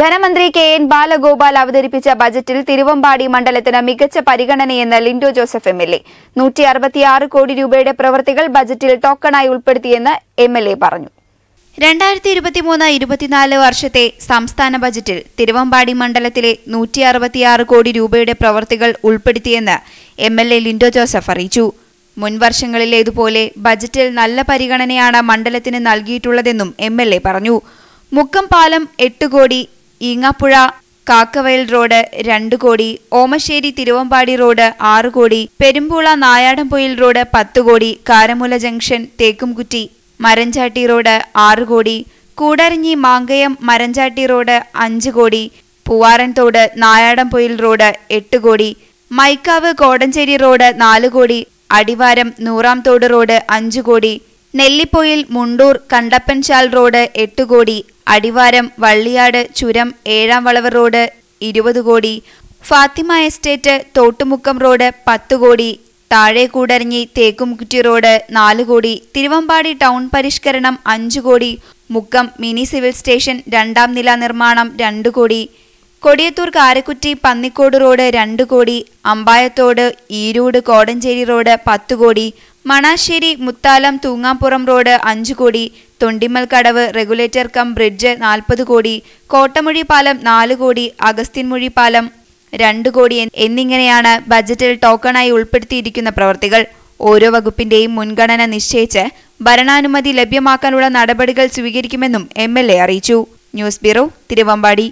ധനമന്ത്രി K N Balagopal അവതരിപ്പിച്ച ബജറ്റിൽ തിരുവമ്പാടി മണ്ഡലത്തിന് മികച്ച പരിഗണനയെന്ന് Lindo Joseph M L A നൂറ്റി അറുപത്തിയാറ് കോടി രൂപയുടെ പ്രവൃത്തികൾ ബജറ്റിൽ ടോക്കണായി ഉൾപ്പെടുത്തിയെന്ന് എം എൽ എ പറഞ്ഞു രണ്ടായിരത്തി ഇരുപത്തിമൂന്ന് ഇരുപത്തിനാല് വർഷത്തെ സംസ്ഥാന ബജറ്റിൽ തിരുവമ്പാടി മണ്ഡലത്തിലെ നൂറ്റി അറുപത്തിയാറ് കോടി രൂപയുടെ പ്രവൃത്തികൾ ഉൾപ്പെടുത്തിയെന്ന് M L A Lindo Joseph അറിയിച്ചു മുൻവർഷങ്ങളിലേതുപോലെ ബജറ്റിൽ നല്ല പരിഗണനയാണ് മണ്ഡലത്തിന് നൽകിയിട്ടുള്ളതെന്നും എം എൽ എ പറഞ്ഞു മുക്കം പാലം എട്ട് കോടി ഈങ്ങാപ്പുഴ കാക്കവയൽ റോഡ് രണ്ട് കോടി ഓമശ്ശേരി തിരുവമ്പാടി റോഡ് ആറ് കോടി പെരുമ്പൂള നായാടംപൊയിൽ റോഡ് പത്ത് കോടി കാരമൂല ജംഗ്ഷൻ തേക്കുംകുറ്റി മരഞ്ചാട്ടി റോഡ് ആറ് കോടി കൂടരഞ്ഞി മാങ്കയം മരഞ്ചാട്ടി റോഡ് അഞ്ച് കോടി പൂവാറൻതോട് നായാടംപൊയിൽ റോഡ് എട്ട് കോടി മൈക്കാവ് കോടഞ്ചേരി റോഡ് നാല് കോടി അടിവാരം നൂറാം തോട് റോഡ് അഞ്ച് കോടി നെല്ലിപ്പൊയിൽ മുണ്ടൂർ കണ്ടപ്പൻചാൽ റോഡ് എട്ട് കോടി അടിവാരം വള്ളിയാട് ചുരം ഏഴാം വളവ് റോഡ് ഇരുപത് കോടി ഫാത്തിമ എസ്റ്റേറ്റ് തോട്ടുമുക്കം റോഡ് പത്ത് കോടി താഴെ കൂടരഞ്ഞി തേക്കുംകുറ്റി റോഡ് നാല് കോടി തിരുവമ്പാടി ടൗൺ പരിഷ്കരണം അഞ്ച് കോടി മുക്കം മിനി സിവിൽ സ്റ്റേഷൻ രണ്ടാം നില നിർമ്മാണം രണ്ട് കോടി കൊടിയത്തൂർ കാരക്കുറ്റി പന്നിക്കോട് റോഡ് രണ്ട് കോടി അമ്പായത്തോട് ഈരൂട് കോടഞ്ചേരി റോഡ് പത്ത് കോടി മണാശ്ശേരി മുത്താലം തൂങ്ങാപ്പുറം റോഡ് അഞ്ച് കോടി തൊണ്ടിമൽക്കടവ് റെഗുലേറ്റർ കം ബ്രിഡ്ജ് നാൽപ്പത് കോടി കോട്ടമൊഴി പാലം നാല് കോടി അഗസ്ത്യൻമൊഴി പാലം രണ്ട് കോടി എന്നിങ്ങനെയാണ് ബജറ്റിൽ ടോക്കണായി ഉൾപ്പെടുത്തിയിരിക്കുന്ന പ്രവൃത്തികൾ ഓരോ വകുപ്പിന്റെയും മുൻഗണന നിശ്ചയിച്ച് ഭരണാനുമതി ലഭ്യമാക്കാനുള്ള നടപടികൾ സ്വീകരിക്കുമെന്നും എം അറിയിച്ചു ന്യൂസ് ബ്യൂറോ തിരുവമ്പാടി